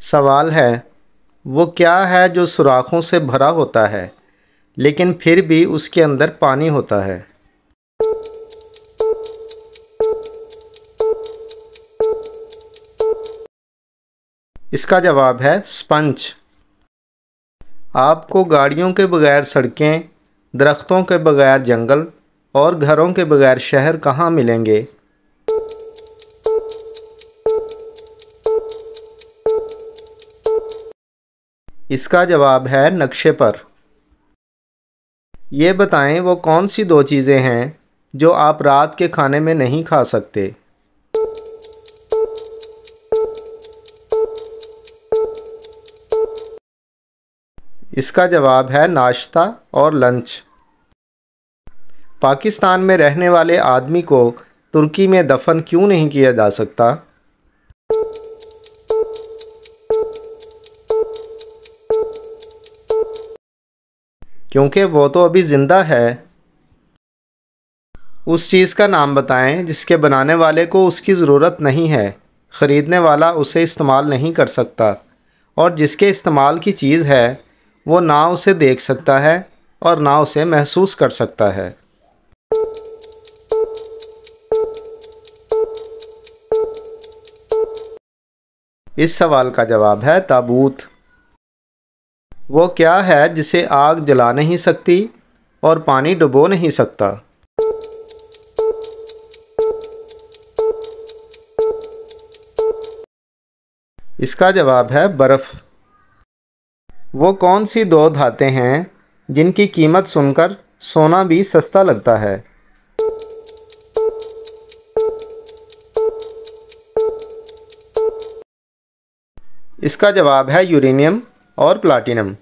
सवाल है वो क्या है जो सुराखों से भरा होता है लेकिन फिर भी उसके अंदर पानी होता है इसका जवाब है स्पंज आपको गाड़ियों के बगैर सड़कें दरख्तों के बगैर जंगल और घरों के बगैर शहर कहाँ मिलेंगे इसका जवाब है नक्शे पर ये बताएं वो कौन सी दो चीज़ें हैं जो आप रात के खाने में नहीं खा सकते इसका जवाब है नाश्ता और लंच पाकिस्तान में रहने वाले आदमी को तुर्की में दफन क्यों नहीं किया जा सकता क्योंकि वो तो अभी ज़िंदा है उस चीज़ का नाम बताएं जिसके बनाने वाले को उसकी ज़रूरत नहीं है ख़रीदने वाला उसे इस्तेमाल नहीं कर सकता और जिसके इस्तेमाल की चीज़ है वो ना उसे देख सकता है और ना उसे महसूस कर सकता है इस सवाल का जवाब है ताबूत वो क्या है जिसे आग जला नहीं सकती और पानी डुबो नहीं सकता इसका जवाब है बर्फ़ वो कौन सी दो धाते हैं जिनकी कीमत सुनकर सोना भी सस्ता लगता है इसका जवाब है यूरेनियम और प्लाटिनम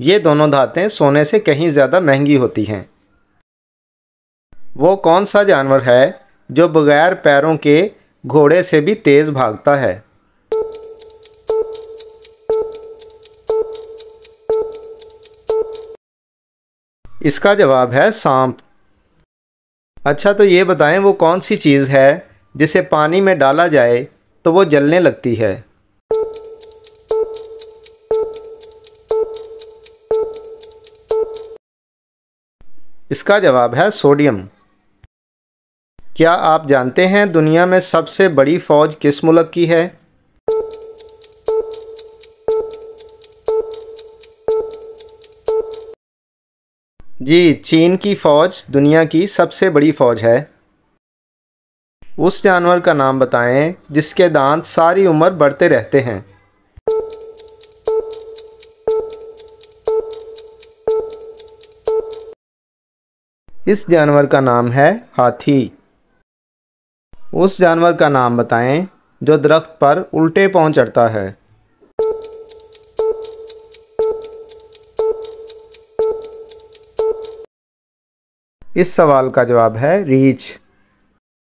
ये दोनों धातें सोने से कहीं ज़्यादा महंगी होती हैं वो कौन सा जानवर है जो बगैर पैरों के घोड़े से भी तेज़ भागता है इसका जवाब है सांप अच्छा तो ये बताएं वो कौन सी चीज़ है जिसे पानी में डाला जाए तो वो जलने लगती है इसका जवाब है सोडियम क्या आप जानते हैं दुनिया में सबसे बड़ी फ़ौज किस मुल्क की है जी चीन की फ़ौज दुनिया की सबसे बड़ी फ़ौज है उस जानवर का नाम बताएं जिसके दांत सारी उम्र बढ़ते रहते हैं इस जानवर का नाम है हाथी उस जानवर का नाम बताएं जो दरख्त पर उल्टे पाँव चढ़ता है इस सवाल का जवाब है रीछ